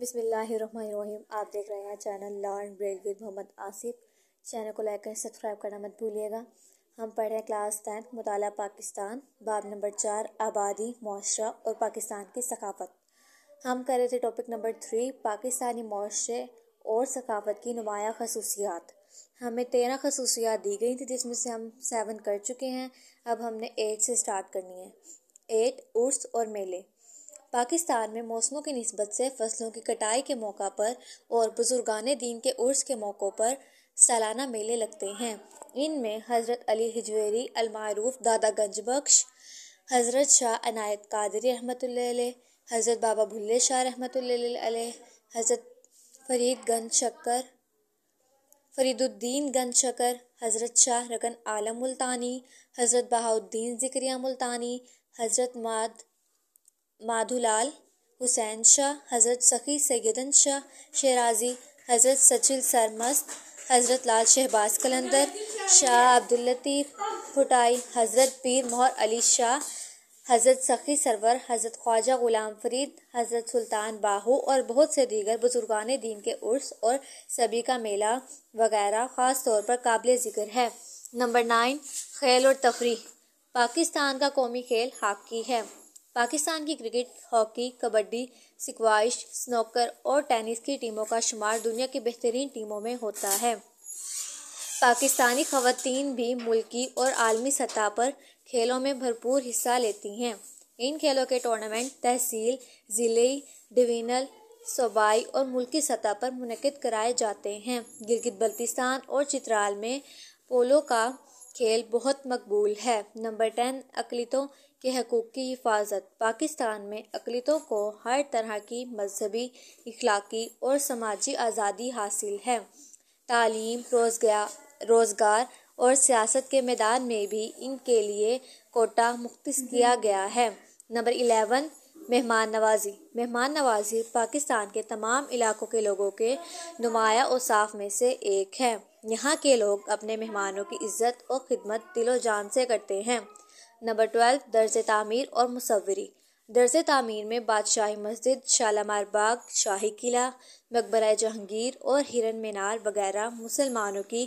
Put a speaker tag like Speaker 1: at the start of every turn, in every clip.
Speaker 1: बिसमीम आप देख रहे हैं channel learn break with Mohammad Asif channel को लाइक करें सब्सक्राइब करना मत भूलिएगा हम पढ़ रहे हैं क्लास टेंथ मुताला पाकिस्तान बाब नंबर चार आबादी माशरा और पाकिस्तान की सकाफत हम कर रहे थे टॉपिक नंबर थ्री पाकिस्तानी माशरे और सकाफत की नुमाया खसूसियात हमें तेरह खसूसियात दी गई थी जिसमें से हम सेवन कर चुके हैं अब हमने एट से स्टार्ट करनी है एट उर्स और मेले पाकिस्तान में मौसमों की नस्बत से फसलों की कटाई के मौका पर और बुजुर्गान दीन के उर्स के मौक़ों पर सालाना मेले लगते हैं इनमें हज़रत अली हिजवेरी अलमारूफ दादा गंजबख्श हज़रत शाह अनायत कादरी रहमत हज़रत बाबा भुल्ले शाह रहमत हज़रत फरीद गंज शक्कर फरीदुद्दीन गंज शकर हज़रत शाह रगन आलम मुल्तानी हज़रत बहाउद्दीन ज़िक्रिया मुल्तानी हज़रत माद माधुलाल हुसैन शाह हज़रत सखी सैदन शाह शराजी हज़रत सचिल सरमस्त हज़रत लाल शहबाज कलंदर शाह अब्दुल्लतीफ़ फुटाई हज़रत पीर मोहर अली शाह हज़रत सखी सरवर हज़रत ख्वाजा ग़ुलाम फरीद हज़रत सुल्तान बाहू और बहुत से दीगर बुजुर्गान दीन के उर्स और सभी का मेला वगैरह ख़ास तौर पर काबिल ज़िक्र है नंबर नाइन खेल और तफरी पाकिस्तान का कौमी खेल हॉकी है पाकिस्तान की cricket hockey kabaddi squash snooker और टेनिस की टीमों का शुमार दुनिया की बेहतरीन टीमों में होता है पाकिस्तानी खवतान भी मुल्की और आलमी सतह पर खेलों में भरपूर हिस्सा लेती हैं इन खेलों के टूर्नामेंट तहसील ज़िले डिवीनल सूबाई और मुल्की सतह पर मनकद कराए जाते हैं गिलगित बल्तिस्तान और चित्राल में पोलो का खेल बहुत मकबूल है नंबर टेन अकलीतों के हकूक़ की हिफाजत पाकिस्तान में अकलीतों को हर तरह की मजहबी इखलाकी और समाजी आज़ादी हासिल है तालीम रोजगार रोज़गार और सियासत के मैदान में भी इनके लिए कोटा मुख्त हम्म। किया गया है नंबर इलेवन मेहमान नवाजी मेहमान नवाजी पाकिस्तान के तमाम इलाकों के लोगों के नुमाया और साफ में से एक है यहाँ के लोग अपने मेहमानों की इज्जत और खिदमत दिलो जान से करते हैं नंबर ट्वेल्व दर्ज तमीर और मुसवरी दर्ज तमीर में बादशाही मस्जिद शालामार बाग शाही किला मकबरा जहांगीर और हिरन मीनार वगैरह मुसलमानों की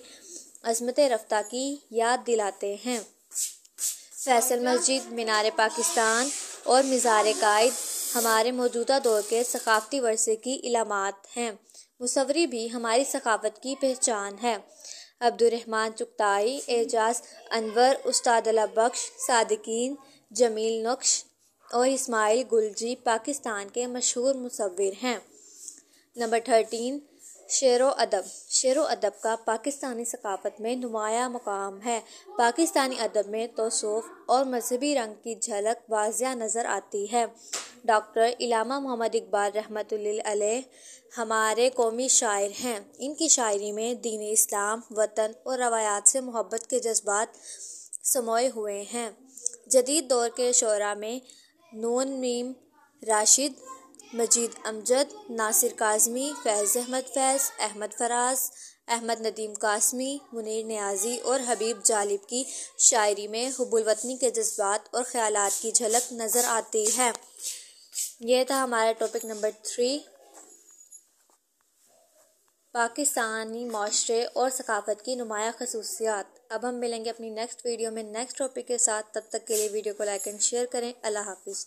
Speaker 1: अजमत रफ्ता की याद दिलाते हैं फैसल मस्जिद मीनार पाकिस्तान और मज़ार कायद हमारे मौजूदा दौर के सकाफ़ती वर्षे की इलामत हैं मुसवरी भी हमारी सकाफ़त की पहचान है अब्दुलरहमान चुगताई एजाज अनवर उस्तादला बख्श सादकीन जमील नक्श और इस्माइल गुलजी पाकिस्तान के मशहूर मुसविर हैं नंबर थर्टीन शेर अदब शेर अदब का पाकिस्तानी सकाफत में नुमाया मकाम है पाकिस्तानी अदब में तोसोफ़ और मजहबी रंग की झलक वाजिया नज़र आती है डॉक्टर इलामा मोहम्मद इकबाल रहमत हमारे कौमी शायर हैं इनकी शायरी में दीन इस्लाम वतन और रवायात से मोहब्बत के जज्बात समोए हुए हैं जदीद दौर के शरा में नून मीम राशिद मजीद अमजद नासिर काजमी फैज़ अहमद फैज़ अहमद फराज अहमद नदीम कासमी मुनीर न्याजी और हबीब जालिब की शायरी में हबुलवतनी के जज्बात और ख्याल की झलक नज़र आती है ये था हमारा टॉपिक नंबर थ्री पाकिस्तानी माशरे और सकाफत की नुमाया खसूसियात अब हम मिलेंगे अपनी नेक्स्ट वीडियो में नेक्स्ट टॉपिक के साथ तब तक के लिए वीडियो को लाइक एंड शेयर करें अल्लाह हाफिज़